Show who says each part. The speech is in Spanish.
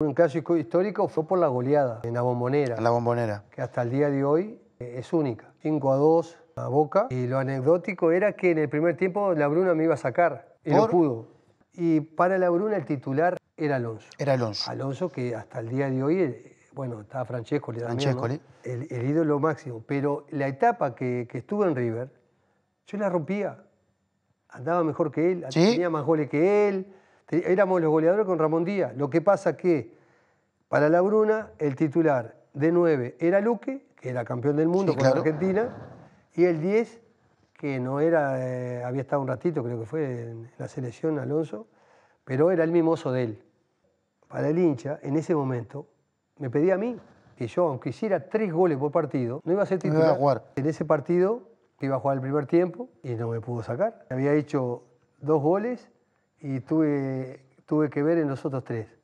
Speaker 1: Un caso histórico fue por la goleada en la bombonera. la bombonera. Que hasta el día de hoy eh, es única. 5 a 2 a Boca. Y lo anecdótico era que en el primer tiempo la Bruna me iba a sacar. Y no pudo. Y para la Bruna el titular era Alonso. Era Alonso. Alonso que hasta el día de hoy, eh, bueno, estaba Francesco, le El, el, ídolo máximo. Pero la etapa que, estuvo en River, yo la rompía. Andaba mejor que él, tenía más goles que él éramos los goleadores con Ramón Díaz. Lo que pasa que para la Bruna el titular de nueve era Luque, que era campeón del mundo con Argentina, y el 10, que no era, eh, había estado un ratito, creo que fue en la selección Alonso, pero era el mimoso de él. Para el hincha, en ese momento, me pedía a mí que yo, aunque hiciera tres goles por partido, no iba a ser titular. No a jugar. En ese partido iba a jugar el primer tiempo y no me pudo sacar. Había hecho dos goles y tuve, tuve que ver en los otros tres.